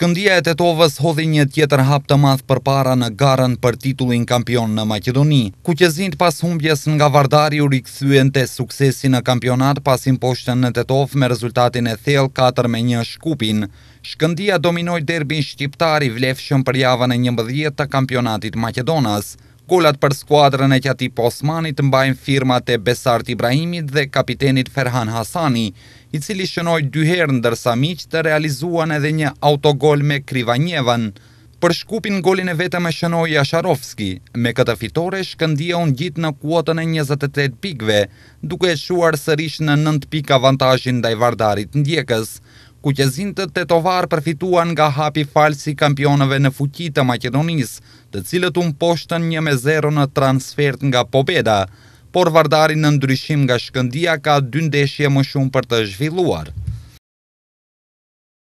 Shkëndia e Tetovës hodhi një tjetër hap të madh përpara në garën për titullin kampion në Maqedoni. Kuqezinë pas humbjes nga Vardari u rikthyen të suksesi në kampionat pas imposhtën në Tetovë me rezultatin e thel 4 me 1 Shkupin. Shkëndia dominoi derbin shqiptar i vlefshëm për javën e 11 të kampionatit Maqedonas golat për skuadrën e qati posmanit të mbajnë firmat e Besart Ibrahimit dhe kapitenit Ferhan Hasani, i cili shënoj dyherë në dërsa miqë të realizuan edhe një autogol me Njevan. Për shkupin golin e vetëm e shënoj Jasharovski, me këtë fitore shkëndia unë gjitë në kuotën e 28 pikve, duke e shuar sërish në 9 pik avantajin dhe i vardarit ndjekës ku që të tetovar përfituan nga hapi falsi kampionëve në fuqi të Makedonis, të cilët unë poshtën një me zero në transfert nga Pobeda, por vardari në ndryshim nga shkëndia ka dy ndeshje më shumë për të zhvilluar.